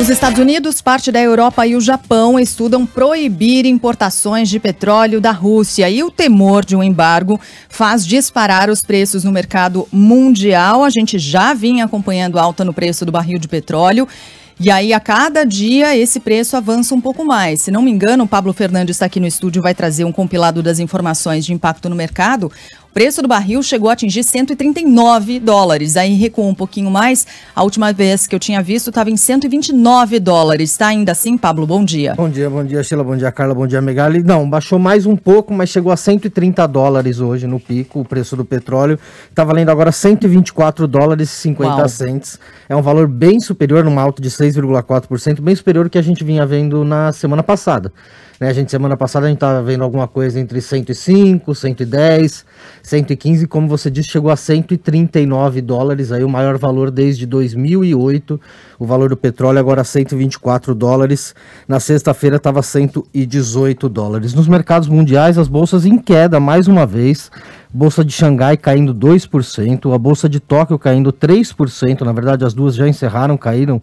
Os Estados Unidos, parte da Europa e o Japão estudam proibir importações de petróleo da Rússia e o temor de um embargo faz disparar os preços no mercado mundial. A gente já vinha acompanhando alta no preço do barril de petróleo. E aí, a cada dia, esse preço avança um pouco mais. Se não me engano, o Pablo Fernandes está aqui no estúdio, vai trazer um compilado das informações de impacto no mercado preço do barril chegou a atingir 139 dólares. Aí recuou um pouquinho mais. A última vez que eu tinha visto estava em 129 dólares. Está ainda assim, Pablo? Bom dia. Bom dia, bom dia, Sheila. Bom dia, Carla. Bom dia, Megali. Não, baixou mais um pouco, mas chegou a 130 dólares hoje no pico, o preço do petróleo. Está valendo agora 124 dólares e 50 Uau. É um valor bem superior, numa alta de 6,4%, bem superior ao que a gente vinha vendo na semana passada. Né, a gente, semana passada, a gente estava vendo alguma coisa entre 105, 110, 115, como você disse, chegou a 139 dólares, aí o maior valor desde 2008. O valor do petróleo agora 124 dólares. Na sexta-feira estava 118 dólares. Nos mercados mundiais, as bolsas em queda mais uma vez. Bolsa de Xangai caindo 2%, a Bolsa de Tóquio caindo 3%, na verdade as duas já encerraram, caíram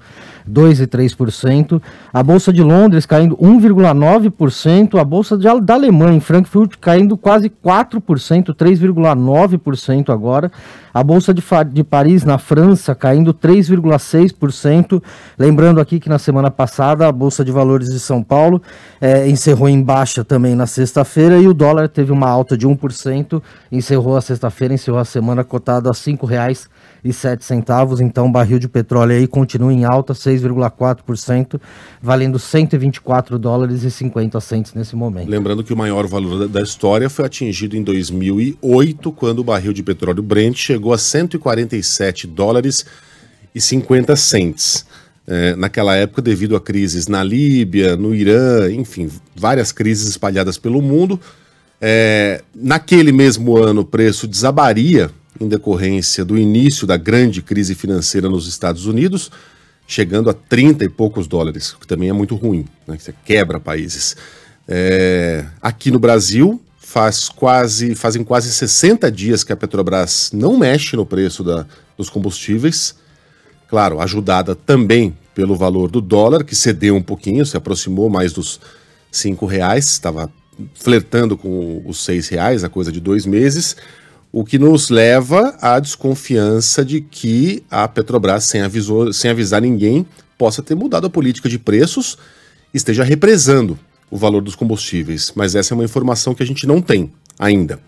2% e 3%, a Bolsa de Londres caindo 1,9%, a Bolsa de, da Alemanha, em Frankfurt, caindo quase 4%, 3,9% agora, a Bolsa de, de Paris, na França, caindo 3,6%, lembrando aqui que na semana passada a Bolsa de Valores de São Paulo eh, encerrou em baixa também na sexta-feira e o dólar teve uma alta de 1%, encerrou a sexta-feira, encerrou a semana cotado a R$ 5,07. Então, o barril de petróleo aí continua em alta, 6,4%, valendo 124 dólares e 50 centes nesse momento. Lembrando que o maior valor da história foi atingido em 2008, quando o barril de petróleo Brent chegou a 147 dólares e 50 centes. É, naquela época, devido a crises na Líbia, no Irã, enfim, várias crises espalhadas pelo mundo, é, naquele mesmo ano, o preço desabaria em decorrência do início da grande crise financeira nos Estados Unidos, chegando a 30 e poucos dólares, o que também é muito ruim, né? Você quebra países. É, aqui no Brasil, faz quase, fazem quase 60 dias que a Petrobras não mexe no preço da, dos combustíveis. Claro, ajudada também pelo valor do dólar, que cedeu um pouquinho, se aproximou mais dos R$ reais, estava flertando com os seis reais, a coisa de dois meses, o que nos leva à desconfiança de que a Petrobras, sem, avisou, sem avisar ninguém, possa ter mudado a política de preços, esteja represando o valor dos combustíveis. Mas essa é uma informação que a gente não tem ainda.